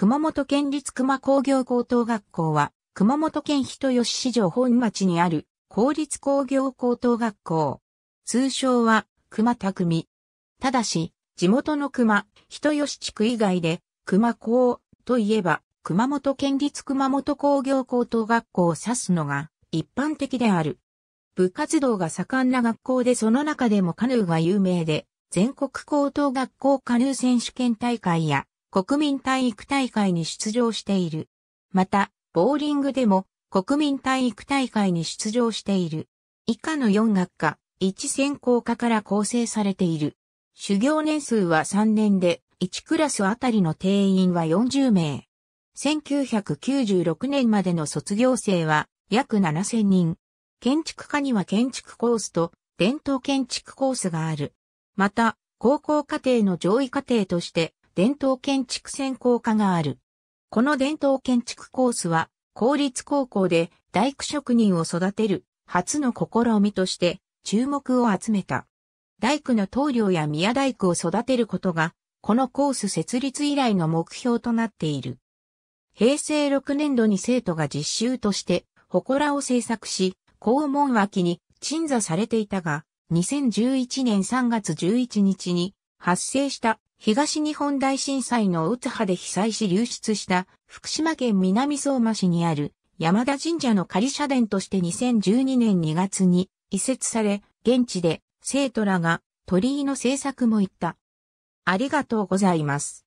熊本県立熊工業高等学校は、熊本県人吉市場本町にある公立工業高等学校。通称は、熊匠。ただし、地元の熊、人吉地区以外で、熊高といえば、熊本県立熊本工業高等学校を指すのが一般的である。部活動が盛んな学校でその中でもカヌーが有名で、全国高等学校カヌー選手権大会や国民体育大会に出場している。また、ボーリングでも国民体育大会に出場している。以下の4学科、1専攻科から構成されている。修行年数は3年で、1クラスあたりの定員は40名。1996年までの卒業生は約7000人。建築科には建築コースと伝統建築コースがある。また、高校課程の上位課程として伝統建築専攻科がある。この伝統建築コースは、公立高校で大工職人を育てる初の試みとして注目を集めた。大工の棟梁や宮大工を育てることが、このコース設立以来の目標となっている。平成6年度に生徒が実習として、祠を制作し、校門脇に鎮座されていたが、2011年3月11日に発生した東日本大震災のつ派で被災し流出した福島県南相馬市にある山田神社の仮社殿として2012年2月に移設され、現地で生徒らが鳥居の制作も行った。ありがとうございます。